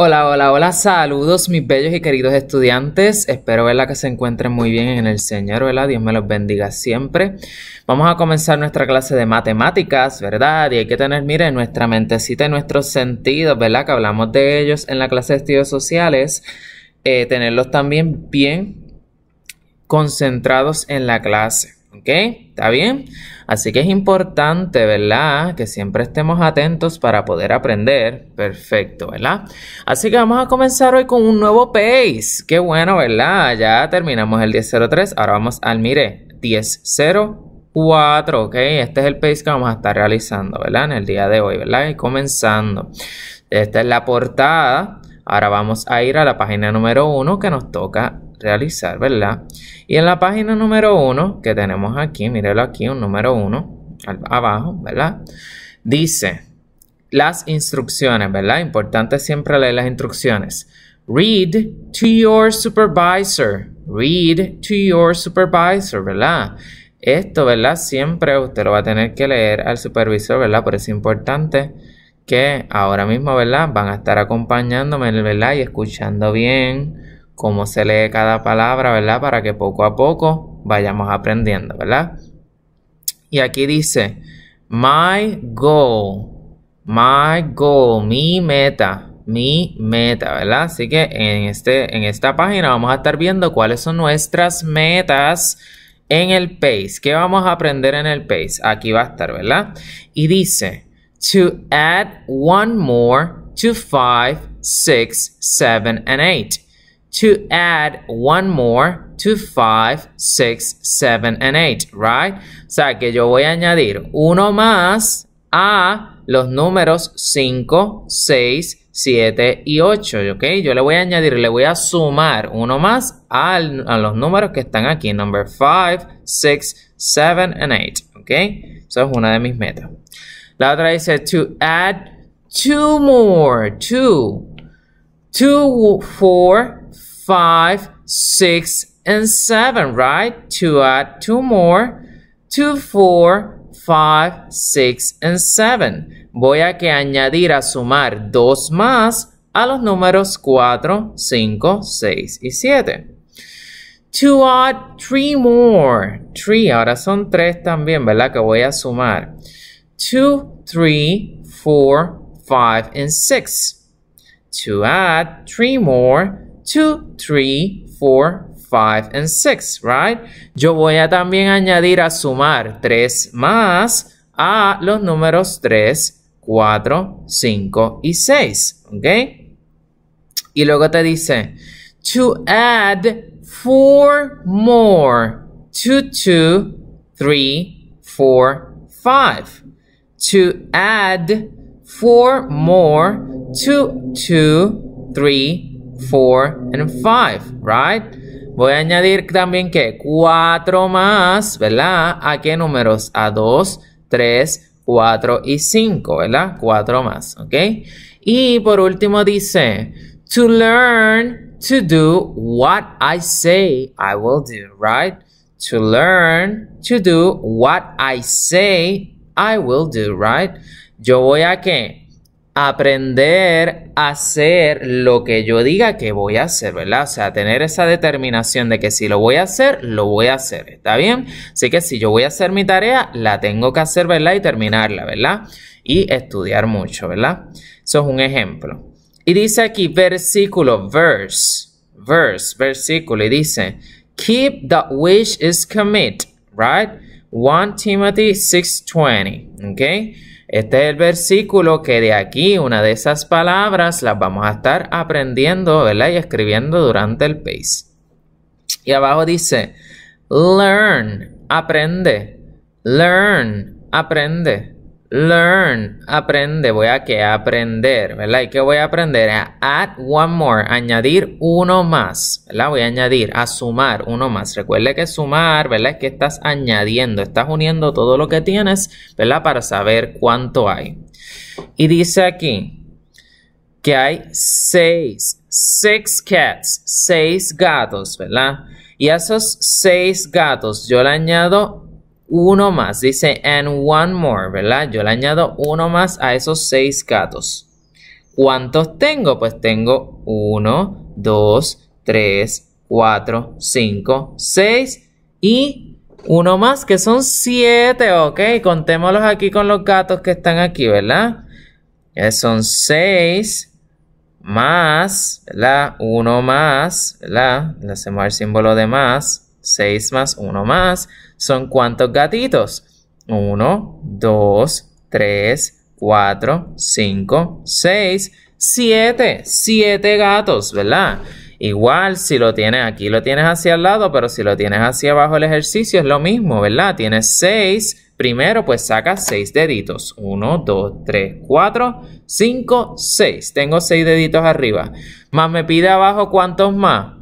Hola, hola, hola, saludos mis bellos y queridos estudiantes. Espero ¿verdad? que se encuentren muy bien en el Señor, ¿verdad? Dios me los bendiga siempre. Vamos a comenzar nuestra clase de matemáticas, ¿verdad? Y hay que tener, miren, nuestra mentecita y nuestros sentidos, ¿verdad? Que hablamos de ellos en la clase de estudios sociales, eh, tenerlos también bien concentrados en la clase. ¿Ok? ¿Está bien? Así que es importante, ¿verdad? Que siempre estemos atentos para poder aprender. Perfecto, ¿verdad? Así que vamos a comenzar hoy con un nuevo PACE. Qué bueno, ¿verdad? Ya terminamos el 10.03. Ahora vamos al, mire, 10.04, ¿ok? Este es el PACE que vamos a estar realizando, ¿verdad? En el día de hoy, ¿verdad? Y comenzando. Esta es la portada. Ahora vamos a ir a la página número 1 que nos toca realizar, ¿verdad? Y en la página número 1 que tenemos aquí, mírelo aquí, un número 1 abajo, ¿verdad? Dice las instrucciones, ¿verdad? Importante siempre leer las instrucciones. Read to your supervisor. Read to your supervisor, ¿verdad? Esto, ¿verdad? Siempre usted lo va a tener que leer al supervisor, ¿verdad? Por eso es importante que ahora mismo, ¿verdad? Van a estar acompañándome, ¿verdad? Y escuchando bien cómo se lee cada palabra, ¿verdad? Para que poco a poco vayamos aprendiendo, ¿verdad? Y aquí dice, my goal, my goal, mi meta, mi meta, ¿verdad? Así que en, este, en esta página vamos a estar viendo cuáles son nuestras metas en el PACE. ¿Qué vamos a aprender en el PACE? Aquí va a estar, ¿verdad? Y dice, to add one more to five, six, seven and eight to add one more to 5, 6, 7 and 8, right? O sea que yo voy a añadir uno más a los números 5, 6, 7 y 8, ¿ok? Yo le voy a añadir, le voy a sumar uno más a los números que están aquí, number 5, 6, 7 and 8, ¿ok? Eso es una de mis metas. La otra dice to add two more, two, two, four, 5 6 and 7 right to add two more 2 4 5 6 and 7 voy a que añadir a sumar dos más a los números 4 5 6 y 7 to add three more 3 ahora son 3 también ¿verdad? que voy a sumar 2 3 4 5 and 6 to add three more 2, 3, 4, 5 and 6, right? Yo voy a también añadir a sumar tres más a los números 3, 4, 5 y 6, ¿ok? Y luego te dice, to add four more to 2, 3, 4, 5. To add four more to 2, 3, 4 and 5, right? Voy a añadir también que 4 más, ¿verdad? ¿A qué números? A 2, 3, 4 y 5, ¿verdad? 4 más, ¿ok? Y por último dice, to learn to do what I say I will do, right? To learn to do what I say I will do, right? Yo voy a que aprender a hacer lo que yo diga que voy a hacer, ¿verdad? O sea, tener esa determinación de que si lo voy a hacer, lo voy a hacer, ¿está bien? Así que si yo voy a hacer mi tarea, la tengo que hacer, ¿verdad? Y terminarla, ¿verdad? Y estudiar mucho, ¿verdad? Eso es un ejemplo. Y dice aquí versículo, verse, verse, versículo, y dice, keep the wish is commit, right? 1 Timothy 6:20, ¿ok? Este es el versículo que de aquí, una de esas palabras, las vamos a estar aprendiendo, ¿verdad? Y escribiendo durante el PACE. Y abajo dice, learn, aprende, learn, aprende. Learn, aprende, voy a que aprender, ¿verdad? ¿Y qué voy a aprender? A add one more, añadir uno más, ¿verdad? Voy a añadir, a sumar uno más. Recuerde que sumar, ¿verdad? Es que estás añadiendo, estás uniendo todo lo que tienes, ¿verdad? Para saber cuánto hay. Y dice aquí que hay seis, six cats, seis gatos, ¿verdad? Y a esos seis gatos yo le añado uno más. Dice and one more, ¿verdad? Yo le añado uno más a esos seis gatos. ¿Cuántos tengo? Pues tengo uno, dos, tres, cuatro, cinco, seis y uno más, que son siete, ¿ok? Contémoslos aquí con los gatos que están aquí, ¿verdad? son seis más, ¿verdad? Uno más, ¿verdad? Le hacemos el símbolo de más 6 más 1 más. ¿Son cuántos gatitos? 1, 2, 3, 4, 5, 6, 7. 7 gatos, ¿verdad? Igual si lo tienes aquí, lo tienes hacia el lado, pero si lo tienes hacia abajo el ejercicio es lo mismo, ¿verdad? Tienes 6, primero pues sacas 6 deditos. 1, 2, 3, 4, 5, 6. Tengo 6 deditos arriba. Más me pide abajo cuántos más.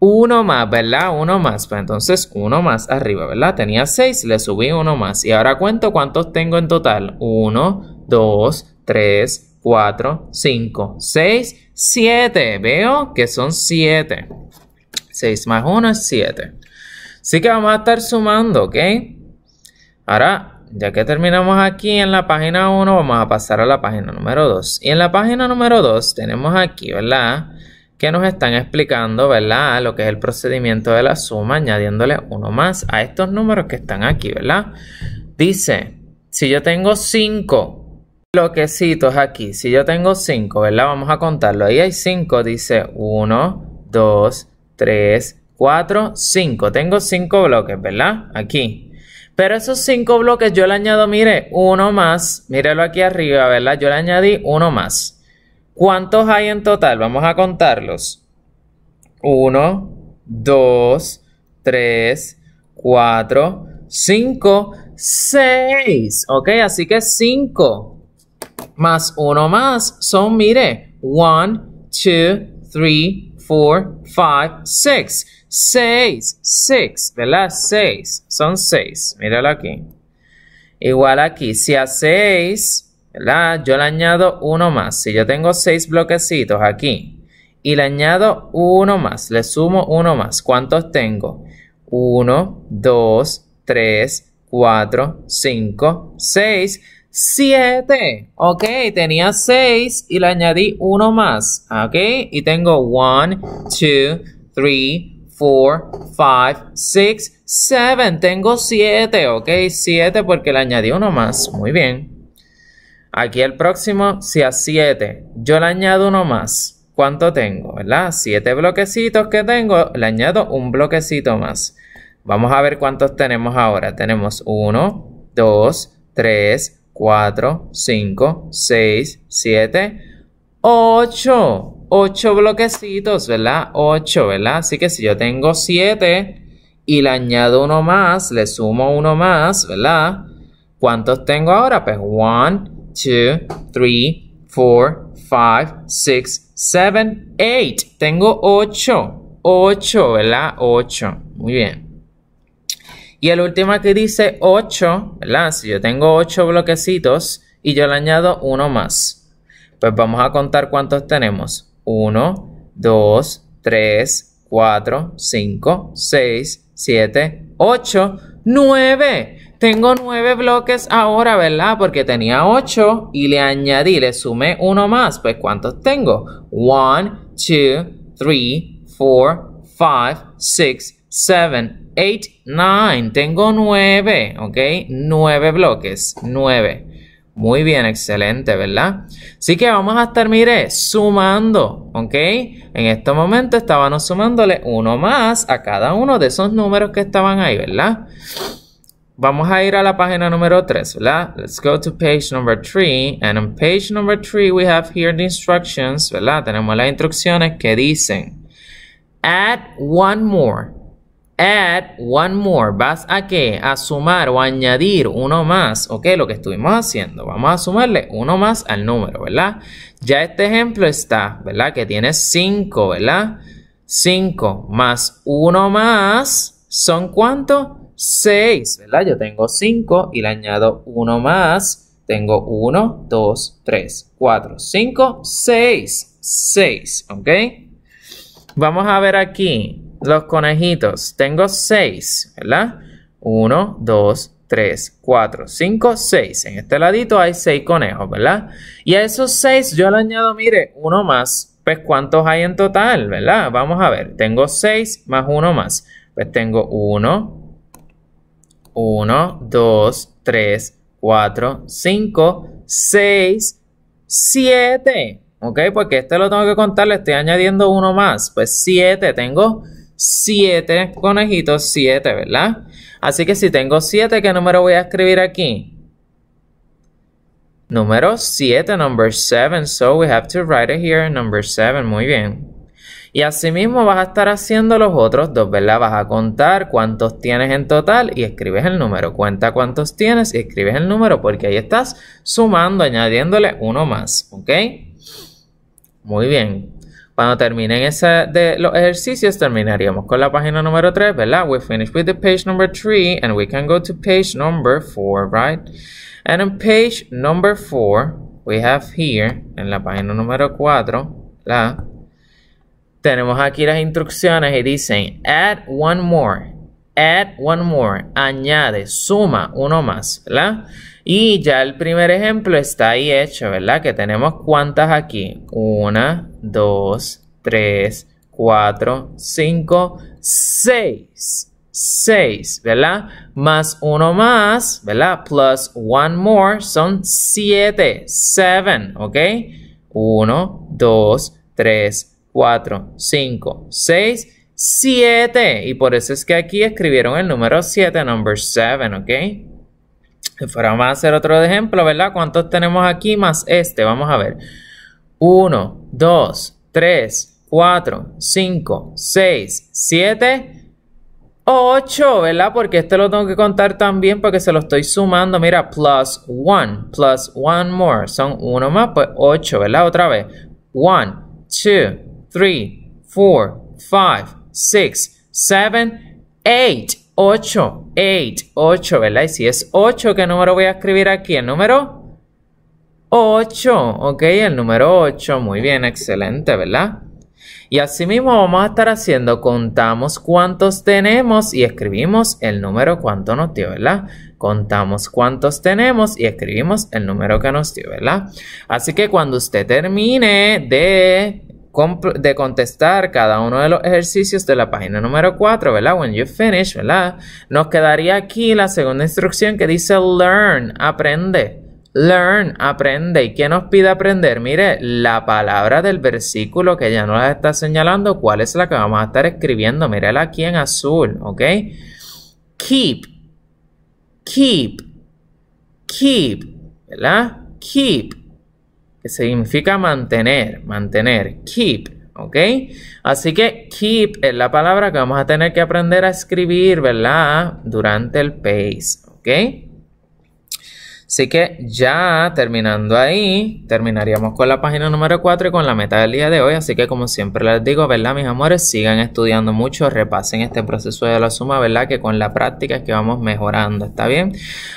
uno más, ¿verdad? Uno más. Pues entonces uno más arriba, ¿verdad? Tenía 6, le subí uno más. Y ahora cuento cuántos tengo en total. 1, 2, 3, 4, 5, 6, 7. Veo que son 7. 6 más 1 es 7. Así que vamos a estar sumando, ¿ok? Ahora, ya que terminamos aquí en la página 1, vamos a pasar a la página número 2. Y en la página número 2 tenemos aquí, ¿verdad? que nos están explicando, ¿verdad? Lo que es el procedimiento de la suma, añadiéndole uno más a estos números que están aquí, ¿verdad? Dice, si yo tengo cinco bloquecitos aquí, si yo tengo cinco, ¿verdad? Vamos a contarlo. Ahí hay cinco, dice 1, 2, 3, 4, 5. Tengo cinco bloques, ¿verdad? Aquí. Pero esos cinco bloques yo le añado, mire, uno más. Mírelo aquí arriba, ¿verdad? Yo le añadí uno más. ¿Cuántos hay en total? Vamos a contarlos. 1, 2, 3, 4, 5, 6. Ok, así que 5 más uno más son, mire, 1, 2, 3, 4, 5, 6. 6, 6, ¿verdad? 6, son 6. Míralo aquí. Igual aquí, si a 6 ¿verdad? Yo le añado uno más. Si yo tengo seis bloquecitos aquí y le añado uno más, le sumo uno más, ¿cuántos tengo? 1, 2, 3, 4, 5, 6, 7. Ok, tenía 6 y le añadí uno más. Ok, y tengo 1, 2, 3, 4, 5, 6, 7. Tengo 7. Ok, 7 porque le añadí uno más. Muy bien. Aquí el próximo, si a 7 yo le añado uno más, ¿cuánto tengo? ¿Verdad? 7 bloquecitos que tengo, le añado un bloquecito más. Vamos a ver cuántos tenemos ahora. Tenemos 1, 2, 3, 4, 5, 6, 7, 8. 8 bloquecitos, ¿verdad? 8, ¿verdad? Así que si yo tengo 7 y le añado uno más, le sumo uno más, ¿verdad? ¿Cuántos tengo ahora? Pues 1, 2, 3, 4, 5, 6, 7, 8. Tengo 8. 8, ¿verdad? 8. Muy bien. Y el último que dice 8, ¿verdad? Si yo tengo 8 bloquecitos y yo le añado uno más. Pues vamos a contar cuántos tenemos. 1, 2, 3, 4, 5, 6, 7, 8, 9. Tengo nueve bloques ahora, ¿verdad? Porque tenía ocho y le añadí, le sumé uno más. Pues ¿cuántos tengo? One, two, three, four, five, six, seven, eight, nine. Tengo nueve, ¿ok? Nueve bloques, nueve. Muy bien, excelente, ¿verdad? Así que vamos a estar, mire, sumando, ¿ok? En este momento estábamos sumándole uno más a cada uno de esos números que estaban ahí, ¿verdad? vamos a ir a la página número 3, ¿verdad? Let's go to page number 3. And on page number 3 we have here the instructions, ¿verdad? Tenemos las instrucciones que dicen add one more. Add one more. ¿Vas a qué? A sumar o añadir uno más. Ok, lo que estuvimos haciendo. Vamos a sumarle uno más al número, ¿verdad? Ya este ejemplo está, ¿verdad? Que tiene 5, ¿verdad? 5 más 1 más. ¿Son cuánto? 6, ¿verdad? Yo tengo 5 y le añado 1 más. Tengo 1, 2, 3, 4, 5, 6. 6, ¿ok? Vamos a ver aquí los conejitos. Tengo 6, ¿verdad? 1, 2, 3, 4, 5, 6. En este ladito hay 6 conejos, ¿verdad? Y a esos 6 yo le añado, mire, 1 más. Pues cuántos hay en total, ¿verdad? Vamos a ver. Tengo 6 más 1 más. Pues tengo 1, 1, 2, 3, 4, 5, 6, 7. ¿Ok? Porque este lo tengo que contar, le estoy añadiendo uno más. Pues 7, tengo 7 conejitos, 7, ¿verdad? Así que si tengo 7, ¿qué número voy a escribir aquí? Número 7, number 7. So we have to write it here, number 7. Muy bien. Y asimismo vas a estar haciendo los otros dos, ¿verdad? Vas a contar cuántos tienes en total y escribes el número. Cuenta cuántos tienes y escribes el número porque ahí estás sumando, añadiéndole uno más, ¿ok? Muy bien. Cuando terminen ese de los ejercicios, terminaríamos con la página número 3, ¿verdad? We finish with the page number 3 and we can go to page number 4, right? And on page number 4, we have here, en la página número 4, la tenemos aquí las instrucciones y dicen add one more, add one more, añade, suma uno más, ¿verdad? Y ya el primer ejemplo está ahí hecho, ¿verdad? Que tenemos cuántas aquí. Una, dos, tres, cuatro, cinco, seis. Seis, ¿verdad? Más uno más, ¿verdad? Plus one more son siete. Seven, ¿ok? Uno, dos, tres, 4, 5, 6, 7. Y por eso es que aquí escribieron el número 7, number 7, ¿ok? Si fuéramos a hacer otro ejemplo, ¿verdad? ¿Cuántos tenemos aquí más este? Vamos a ver. 1, 2, 3, 4, 5, 6, 7, 8, ¿verdad? Porque este lo tengo que contar también porque se lo estoy sumando. Mira, plus 1, plus 1 more. Son 1 más, pues 8, ¿verdad? Otra vez. 1, 2, 3, 4, 5, 6, 7, 8, 8, 8, 8, ¿verdad? Y si es 8, ¿qué número voy a escribir aquí? El número 8, ¿ok? El número 8, muy bien, excelente, ¿verdad? Y asimismo vamos a estar haciendo, contamos cuántos tenemos y escribimos el número cuánto nos dio, ¿verdad? Contamos cuántos tenemos y escribimos el número que nos dio, ¿verdad? Así que cuando usted termine de de contestar cada uno de los ejercicios de la página número 4, ¿verdad? When you finish, ¿verdad? Nos quedaría aquí la segunda instrucción que dice learn, aprende. Learn, aprende. ¿Y qué nos pide aprender? Mire, la palabra del versículo que ya nos está señalando, ¿cuál es la que vamos a estar escribiendo? Mírala aquí en azul, ¿ok? Keep, keep, keep, ¿verdad? Keep que significa mantener, mantener, keep, ¿ok? Así que keep es la palabra que vamos a tener que aprender a escribir, ¿verdad? Durante el pace, ¿ok? Así que ya terminando ahí, terminaríamos con la página número 4 y con la meta del día de hoy. Así que como siempre les digo, ¿verdad, mis amores? Sigan estudiando mucho, repasen este proceso de la suma, ¿verdad? Que con la práctica es que vamos mejorando, ¿está bien?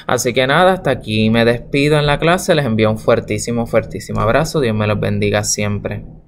Así que nada, hasta aquí me despido en la clase. Les envío un fuertísimo, fuertísimo abrazo. Dios me los bendiga siempre.